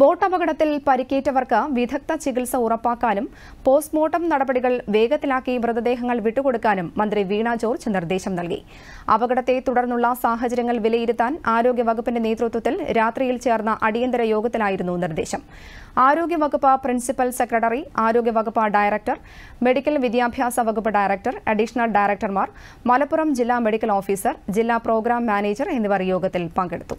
boat അപകടത്തിൽ പരിക്കേറ്റവർക്ക് വിദഗ്ധ ചികിത്സ ഉറപ്പാക്കാനും പോസ്റ്റ്മോർട്ടം നടപടികൾ വേഗത്തിലാക്കി മൃതദേഹങ്ങൾ വിട്ടുകൊടുക്കാനും മന്ത്രി വീണ ജോർജ് നിർദ്ദേശം നൽകി അപകടത്തെ തുടർന്നുള്ള സാഹചര്യങ്ങൾ വിലയിരുത്താൻ ആരോഗ്യവകുപ്പിന്റെ നേതൃത്വത്തിൽ രാത്രിയിൽ ചേർന്ന അടിയന്തര യോഗത്തിലായിരുന്നു നിർദ്ദേശം ആരോഗ്യവകുപ്പ് പ്രിൻസിപ്പൽ സെക്രട്ടറി ആരോഗ്യവകുപ്പ് ഡയറക്ടർ മെഡിക്കൽ വിദ്യാഭ്യാസ വകുപ്പ് ഡയറക്ടർ അഡീഷണൽ ഡയറക്ടർമാർ മലപ്പുറം ജില്ലാ മെഡിക്കൽ ഓഫീസർ ജില്ലാ പ്രോഗ്രാം മാനേജർ എന്നിവർ യോഗത്തിൽ പങ്കെടുത്തു